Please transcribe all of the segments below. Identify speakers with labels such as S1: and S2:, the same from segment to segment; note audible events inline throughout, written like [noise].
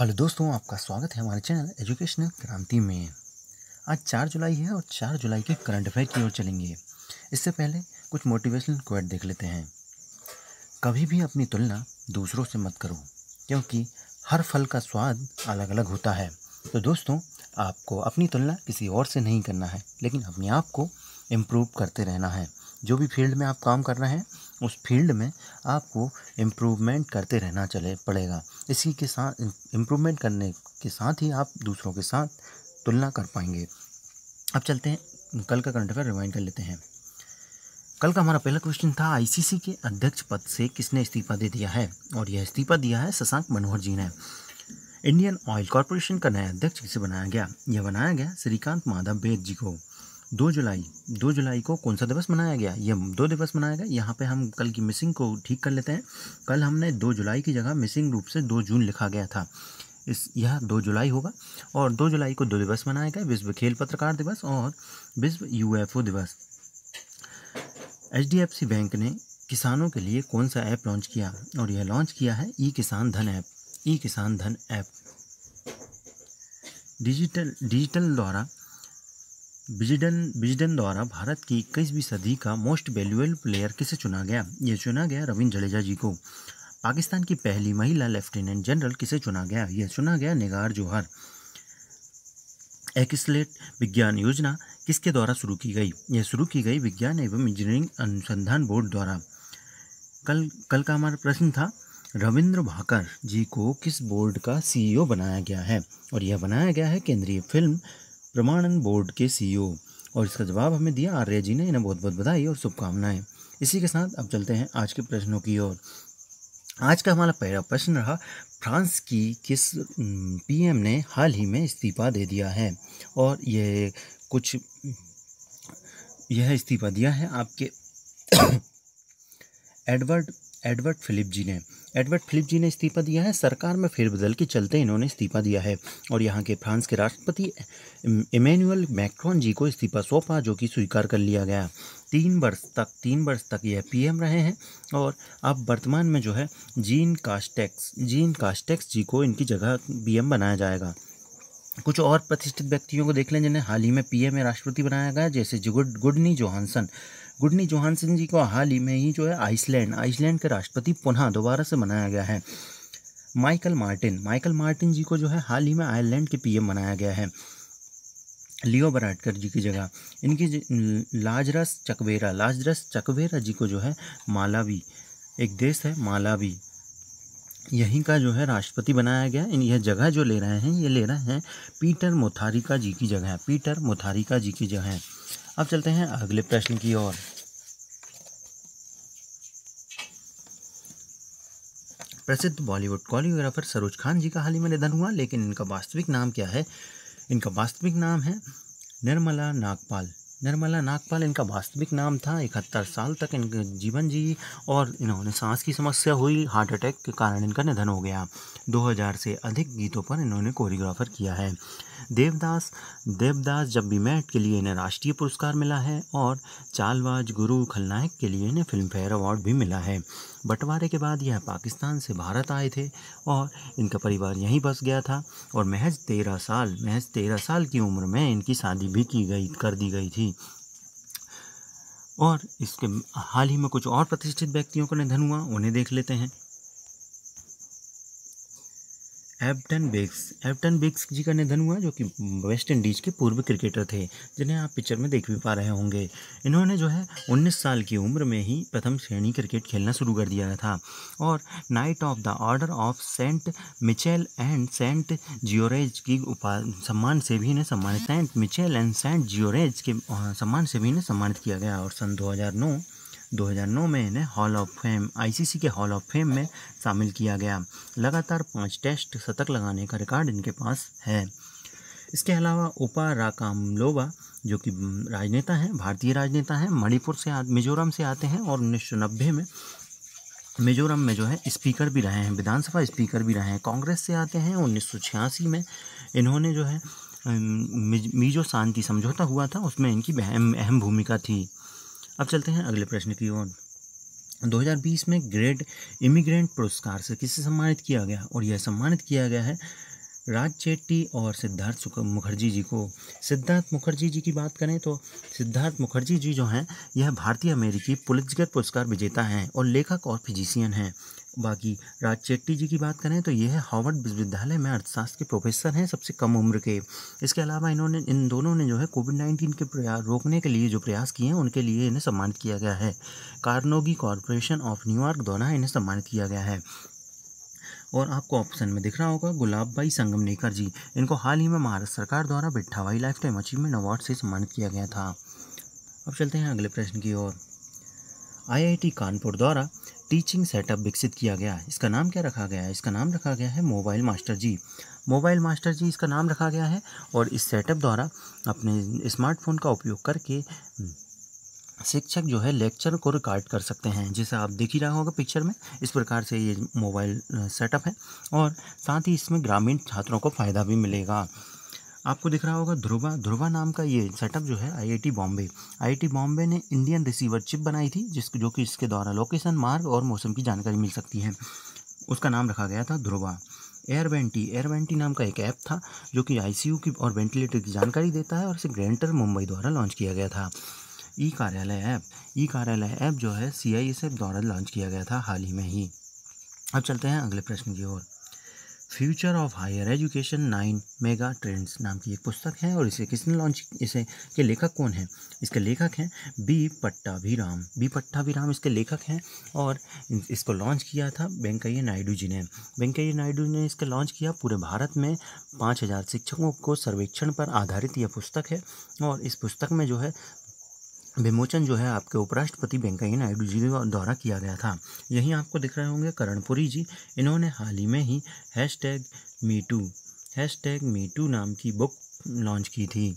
S1: hello दोस्तों आपका स्वागत है हमारे चैनल एजुकेशनल क्रांति में आज चार जुलाई है और चार जुलाई के करंट अफेयर की ओर चलेंगे इससे पहले कुछ मोटिवेशनल क्वेट देख लेते हैं कभी भी अपनी तुलना दूसरों से मत करो क्योंकि हर फल का स्वाद अलग अलग होता है तो दोस्तों आपको अपनी तुलना किसी और से नहीं करना है लेकिन अपने आप को इम्प्रूव करते रहना है जो भी फील्ड में आप काम कर रहे हैं उस फील्ड में आपको इम्प्रूवमेंट करते रहना चले पड़ेगा इसी के साथ इम्प्रूवमेंट करने के साथ ही आप दूसरों के साथ तुलना कर पाएंगे अब चलते हैं कल का करंट अफेयर रिवाइंड कर लेते हैं कल का हमारा पहला क्वेश्चन था आईसीसी के अध्यक्ष पद से किसने इस्तीफा दे दिया है और यह इस्तीफा दिया है शशांक मनोहर जी ने इंडियन ऑयल कॉरपोरेशन का नया अध्यक्ष किसे बनाया गया यह बनाया गया श्रीकांत माधव बेद जी को दो जुलाई दो जुलाई को कौन सा दिवस मनाया गया ये दो दिवस मनाया गया यहाँ पे हम कल की मिसिंग को ठीक कर लेते हैं कल हमने दो जुलाई की जगह मिसिंग रूप से दो जून लिखा गया था इस यह दो जुलाई होगा और दो जुलाई को दो दिवस मनाया गया विश्व खेल पत्रकार दिवस और विश्व यूएफओ दिवस एच बैंक ने किसानों के लिए कौन सा ऐप लॉन्च किया और यह लॉन्च किया है ई किसान धन ऐप ई किसान धन ऐप डिजिटल डिजिटल द्वारा बिजडन बिजडन द्वारा भारत की इक्कीसवीं सदी का मोस्ट वैल्यूएल प्लेयर किसे चुना गया ये चुना गया रविंद्र जडेजा जी को पाकिस्तान की पहली महिला लेफ्टिनेंट जनरल किसे चुना गया यह चुना गया निगार जोहर एक्सलेट विज्ञान योजना किसके द्वारा शुरू की गई यह शुरू की गई विज्ञान एवं इंजीनियरिंग अनुसंधान बोर्ड द्वारा कल कल का हमारा प्रश्न था रविंद्र भाकर जी को किस बोर्ड का सीईओ e बनाया गया है और यह बनाया गया है केंद्रीय फिल्म प्रमाणन बोर्ड के सीईओ e और इसका जवाब हमें दिया आर्य जी ने इन्हें बहुत बहुत बधाई और शुभकामनाएं इसी के साथ अब चलते हैं आज के प्रश्नों की ओर आज का हमारा पहला प्रश्न रहा फ्रांस की किस पीएम ने हाल ही में इस्तीफा दे दिया है और यह कुछ यह इस्तीफा दिया है आपके [coughs] एडवर्ड एडवर्ड फिलिप जी ने एडवर्ड फिलिप जी ने इस्तीफा दिया है सरकार में फेरबदल के चलते इन्होंने इस्तीफा दिया है और यहाँ के फ्रांस के राष्ट्रपति इमैनुअल मैक्रॉन जी को इस्तीफा सौंपा जो कि स्वीकार कर लिया गया तीन वर्ष तक तीन वर्ष तक यह पीएम रहे हैं और अब वर्तमान में जो है Jean Castex Jean Castex ji को इनकी जगह पीएम बनाया जाएगा कुछ और प्रतिष्ठित व्यक्तियों को देख लें जिन्हें हाल ही में पीएम में राष्ट्रपति बनाया गया जैसे गुड Gudni Johannesson Gudni Johannesson ji को हाल ही में ही जो है आइसलैंड आइसलैंड के राष्ट्रपति पुनः दोबारा से बनाया गया है Michael Martin Michael Martin ji को जो है हाल ही में आयरलैंड के पीएम बनाया गया है लियो बराटकर जी की जगह इनकी Lazarus Chakwera Lazarus Chakwera ji को जो है मालावी एक देश है मालावी यहीं का जो है राष्ट्रपति बनाया गया इन यह जगह जो ले रहे हैं ये ले रहे हैं पीटर मोथारिका जी की जगह पीटर मोथारिका जी की जगह अब चलते हैं अगले प्रश्न की ओर प्रसिद्ध बॉलीवुड कोरियोग्राफर सरोज खान जी का हाल ही में निधन हुआ लेकिन इनका वास्तविक नाम क्या है इनका वास्तविक नाम है निर्मला नागपाल निर्मला नागपाल इनका वास्तविक नाम था इकहत्तर साल तक इनके जीवन जी और इन्होंने सांस की समस्या हुई हार्ट अटैक के कारण इनका निधन हो गया 2000 से अधिक गीतों पर इन्होंने कोरियोग्राफर किया है देवदास देवदास जब भी मैट के लिए इन्हें राष्ट्रीय पुरस्कार मिला है और चालबाज गुरु खलनायक के लिए इन्हें फिल्म फेयर अवार्ड भी मिला है बंटवारे के बाद यह पाकिस्तान से भारत आए थे और इनका परिवार यहीं बस गया था और महज तेरह साल महज तेरह साल की उम्र में इनकी शादी भी की गई कर दी गई थी और इसके हाल ही में कुछ और प्रतिष्ठित व्यक्तियों को निधन हुआ उन्हें देख लेते हैं एप्टन बिग्स एप्टन बिग्स जी का निधन हुआ जो कि वेस्ट इंडीज़ के पूर्व क्रिकेटर थे जिन्हें आप पिक्चर में देख भी पा रहे होंगे इन्होंने जो है 19 साल की उम्र में ही प्रथम श्रेणी क्रिकेट खेलना शुरू कर दिया था और knight of the order of Saint Michael and Saint George की उपा सम्मान से भी इन्हें सम्मानित Saint Michael and Saint George के सम्मान से भी इन्हें सम्मानित किया गया और सन दो 2009 में इन्हें हॉल ऑफ फेम आईसीसी के हॉल ऑफ फेम में शामिल किया गया लगातार पाँच टेस्ट शतक लगाने का रिकॉर्ड इनके पास है इसके अलावा उपा राकामलोवा जो कि राजनेता हैं भारतीय राजनेता हैं मणिपुर से मिजोरम से आते हैं और उन्नीस में मिजोरम में जो है स्पीकर भी रहे हैं विधानसभा स्पीकर भी रहे हैं कांग्रेस से आते हैं उन्नीस में इन्होंने जो है मिजो शांति समझौता हुआ था उसमें इनकी अहम भूमिका थी अब चलते हैं अगले प्रश्न की ओर 2020 में ग्रेट इमिग्रेंट पुरस्कार से किसे सम्मानित किया गया और यह सम्मानित किया गया है राज चेट्टी और सिद्धार्थ मुखर्जी जी को सिद्धार्थ मुखर्जी जी की बात करें तो सिद्धार्थ मुखर्जी जी जो हैं यह भारतीय अमेरिकी पुलिसगर पुरस्कार विजेता हैं और लेखक और फिजिशियन हैं बाकी राज चेट्टी जी की बात करें तो है हार्वर्ड विश्वविद्यालय में अर्थशास्त्र के प्रोफेसर हैं सबसे कम उम्र के इसके अलावा इन्होंने इन दोनों ने जो है कोविड नाइन्टीन के प्रयास रोकने के लिए जो प्रयास किए हैं उनके लिए इन्हें सम्मानित किया गया है कार्नोगी कॉरपोरेशन ऑफ न्यूयॉर्क द्वारा इन्हें सम्मानित किया गया है और आपको ऑप्शन में दिख रहा होगा गुलाब भाई संगम नेकर जी इनको हाल ही में महाराष्ट्र सरकार द्वारा बिट्ठावाई लाइफ टाइम अचीवमेंट अवार्ड से सम्मानित किया गया था अब चलते हैं अगले प्रश्न की ओर आईआईटी कानपुर द्वारा टीचिंग सेटअप विकसित किया गया है इसका नाम क्या रखा गया है इसका नाम रखा गया है mobile master ji mobile master ji इसका नाम रखा गया है और इस सेटअप द्वारा अपने स्मार्टफोन का उपयोग करके हम्म, शिक्षक जो है लेक्चर को रिकॉर्ड कर सकते हैं जिसे आप देख ही रहा होगा पिक्चर में इस प्रकार से ये मोबाइल सेटअप है और साथ ही इसमें ग्रामीण छात्रों को फ़ायदा भी मिलेगा आपको दिख रहा होगा ध्रुवा ध्रुवा नाम का ये सेटअप जो है आईआईटी बॉम्बे आईआईटी बॉम्बे ने इंडियन रिसीवर चिप बनाई थी जिस जो कि इसके द्वारा लोकेशन मार्ग और मौसम की जानकारी मिल सकती है उसका नाम रखा गया था ध्रुवा एयरवेंटी एयरवेंटी नाम का एक ऐप था जो कि आई की और वेंटिलेटर की जानकारी देता है और इसे ग्रेंटर मुंबई द्वारा लॉन्च किया गया था ई कार्यालय ऐप ई कार्यालय ऐप जो है सी आई एस एफ द्वारा लॉन्च किया गया था हाल ही में ही अब चलते हैं अगले प्रश्न की ओर future of higher education nine mega trends नाम की एक पुस्तक है और इसे किसने लॉन्च इसे के लेखक कौन है इसके लेखक हैं बी पट्टाभिराम बी पट्टाभिराम इसके लेखक हैं और इसको लॉन्च किया था वेंकैया नायडू जी ने वेंकैया नायडू ने इसका लॉन्च किया पूरे भारत में पाँच हज़ार शिक्षकों को सर्वेक्षण पर आधारित यह पुस्तक है और इस पुस्तक में जो है विमोचन जो है आपके उपराष्ट्रपति वेंकैया नायडू जी द्वारा किया गया था यहीं आपको दिख रहे होंगे करणपुरी जी इन्होंने हाल ही में ही hashtag MeToo hashtag MeToo नाम की बुक लॉन्च की थी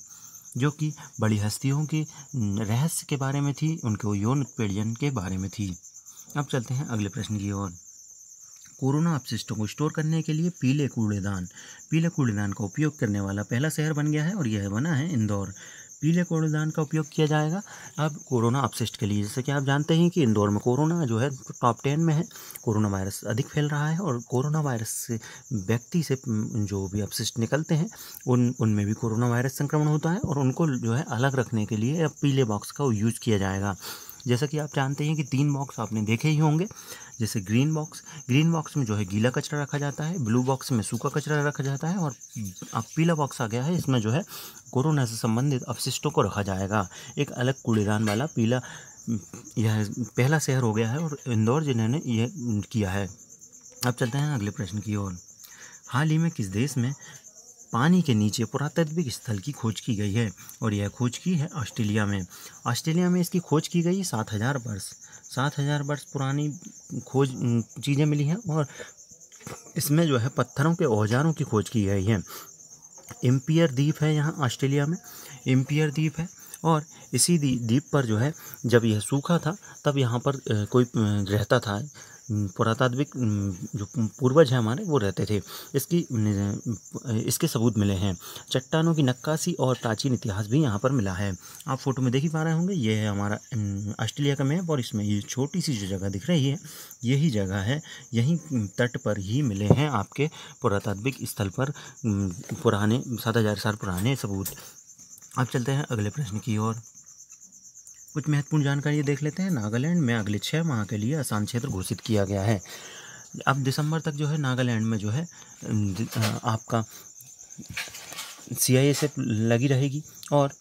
S1: जो कि बड़ी हस्तियों के रहस्य के बारे में थी उनके यौन उत्पीड़न के बारे में थी अब चलते हैं अगले प्रश्न की ओर कोरोना अपशिष्टों को स्टोर करने के लिए पीले कूड़ेदान पीले कूड़ेदान का उपयोग करने वाला पहला शहर बन गया है और यह बना है इंदौर पीले कूड़ेदान का उपयोग किया जाएगा अब कोरोना अपशिष्ट के लिए जैसे कि आप जानते हैं कि इंदौर में कोरोना जो है टॉप टेन में है कोरोना वायरस अधिक फैल रहा है और कोरोना वायरस से व्यक्ति से जो भी अपशिष्ट निकलते हैं उन उनमें भी कोरोना वायरस संक्रमण होता है और उनको जो है अलग रखने के लिए पीले बॉक्स का यूज किया जाएगा जैसा कि आप जानते हैं कि तीन बॉक्स आपने देखे ही होंगे जैसे ग्रीन बॉक्स ग्रीन बॉक्स में जो है गीला कचरा रखा जाता है ब्लू बॉक्स में सूखा कचरा रखा जाता है और अब पीला बॉक्स आ गया है इसमें जो है कोरोना से संबंधित अवशिष्टों को रखा जाएगा एक अलग कूड़ेदान वाला पीला यह पहला शहर हो गया है और इंदौर जिन्होंने यह किया है अब चलते हैं अगले प्रश्न की ओर हाल ही में किस देश में पानी के नीचे पुरातत्विक स्थल की खोज की गई है और यह खोज की है ऑस्ट्रेलिया में ऑस्ट्रेलिया में इसकी खोज की गई सात हज़ार वर्ष सात हज़ार वर्ष पुरानी खोज चीज़ें मिली हैं और इसमें जो है पत्थरों के औजारों की खोज की गई है एम्पियर द्वीप है यहाँ ऑस्ट्रेलिया में एम्पियर द्वीप है और इसी द्वीप पर जो है जब यह सूखा था तब यहाँ पर कोई रहता था पुरातात्विक जो पूर्वज हैं हमारे वो रहते थे इसकी इसके सबूत मिले हैं चट्टानों की नक्काशी और प्राचीन इतिहास भी यहाँ पर मिला है आप फोटो में देख ही पा रहे होंगे ये है हमारा ऑस्ट्रेलिया का मैप और इसमें ये छोटी सी जो जगह दिख रही है यही जगह है यहीं तट पर ही मिले हैं आपके पुरातात्विक स्थल पर पुराने सात हज़ार साल पुराने सबूत अब चलते हैं अगले प्रश्न की ओर कुछ महत्वपूर्ण जानकारी देख लेते हैं नागालैंड में अगले छः माह के लिए आसान क्षेत्र घोषित किया गया है अब दिसंबर तक जो है नागालैंड में जो है आपका सी आई एस एफ लगी रहेगी और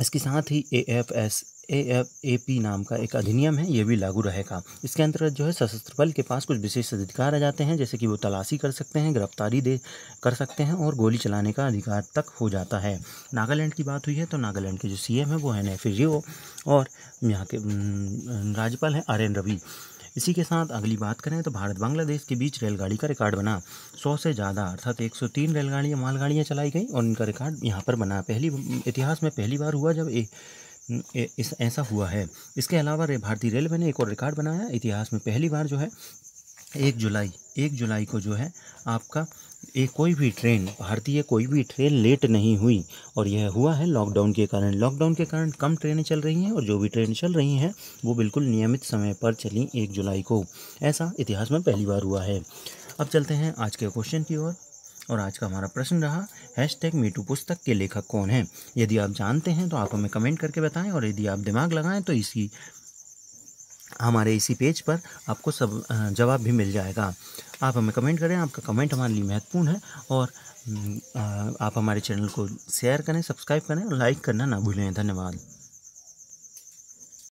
S1: इसके साथ ही A F S A A P नाम का एक अधिनियम है ये भी लागू रहेगा इसके अंतर्गत जो है सशस्त्र बल के पास कुछ विशेष अधिकार आ जाते हैं जैसे कि वो तलाशी कर सकते हैं गिरफ्तारी दे कर सकते हैं और गोली चलाने का अधिकार तक हो जाता है नागालैंड की बात हुई है तो नागालैंड के जो सी है वो है ओ और यहाँ के राज्यपाल हैं आर एन रवि इसी के साथ अगली बात करें तो भारत बांग्लादेश के बीच रेलगाड़ी का रिकॉर्ड बना 100 से ज़्यादा अर्थात 103 रेलगाड़ियाँ मालगाड़ियाँ चलाई गई और इनका रिकॉर्ड यहाँ पर बना पहली इतिहास में पहली बार हुआ जब ए, इस ऐसा हुआ है इसके अलावा भारतीय रेलवे ने एक और रिकॉर्ड बनाया इतिहास में पहली बार जो है एक जुलाई एक जुलाई को जो है आपका एक कोई भी ट्रेन भारतीय कोई भी ट्रेन लेट नहीं हुई और यह हुआ है लॉकडाउन के कारण लॉकडाउन के कारण कम ट्रेनें चल रही हैं और जो भी ट्रेन चल रही हैं वो बिल्कुल नियमित समय पर चली एक जुलाई को ऐसा इतिहास में पहली बार हुआ है अब चलते हैं आज के क्वेश्चन की ओर और आज का हमारा प्रश्न रहा हैश टैग मीटू पुस्तक के लेखक कौन हैं यदि आप जानते हैं तो आप हमें कमेंट करके बताएं और यदि आप दिमाग लगाएं तो इसी हमारे इसी पेज पर आपको सब जवाब भी मिल जाएगा आप हमें कमेंट करें आपका कमेंट हमारे लिए महत्वपूर्ण है और आप हमारे चैनल को शेयर करें सब्सक्राइब करें और लाइक करना ना भूलें धन्यवाद